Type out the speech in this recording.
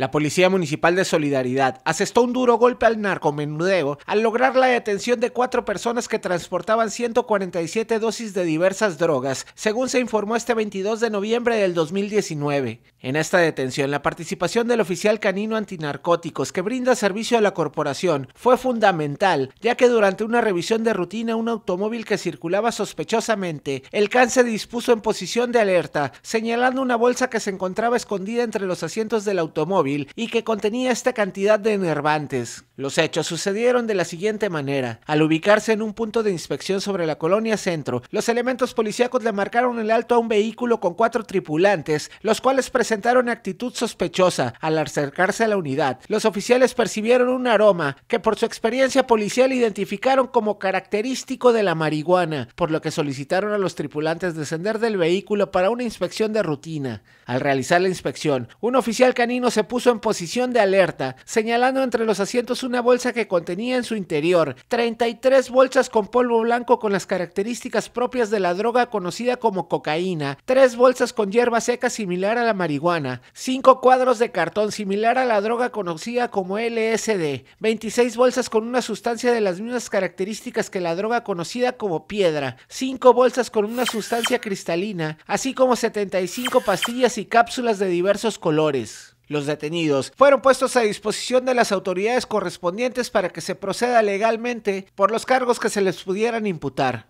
La Policía Municipal de Solidaridad asestó un duro golpe al narcomenudeo al lograr la detención de cuatro personas que transportaban 147 dosis de diversas drogas, según se informó este 22 de noviembre del 2019. En esta detención, la participación del oficial canino antinarcóticos que brinda servicio a la corporación fue fundamental, ya que durante una revisión de rutina un automóvil que circulaba sospechosamente, el CAN se dispuso en posición de alerta, señalando una bolsa que se encontraba escondida entre los asientos del automóvil y que contenía esta cantidad de enervantes. Los hechos sucedieron de la siguiente manera. Al ubicarse en un punto de inspección sobre la colonia centro, los elementos policíacos le marcaron el alto a un vehículo con cuatro tripulantes, los cuales presentaron actitud sospechosa. Al acercarse a la unidad, los oficiales percibieron un aroma que por su experiencia policial identificaron como característico de la marihuana, por lo que solicitaron a los tripulantes descender del vehículo para una inspección de rutina. Al realizar la inspección, un oficial canino se puso en posición de alerta, señalando entre los asientos una bolsa que contenía en su interior 33 bolsas con polvo blanco con las características propias de la droga conocida como cocaína, 3 bolsas con hierba seca similar a la marihuana, 5 cuadros de cartón similar a la droga conocida como LSD, 26 bolsas con una sustancia de las mismas características que la droga conocida como piedra, 5 bolsas con una sustancia cristalina, así como 75 pastillas y cápsulas de diversos colores. Los detenidos fueron puestos a disposición de las autoridades correspondientes para que se proceda legalmente por los cargos que se les pudieran imputar.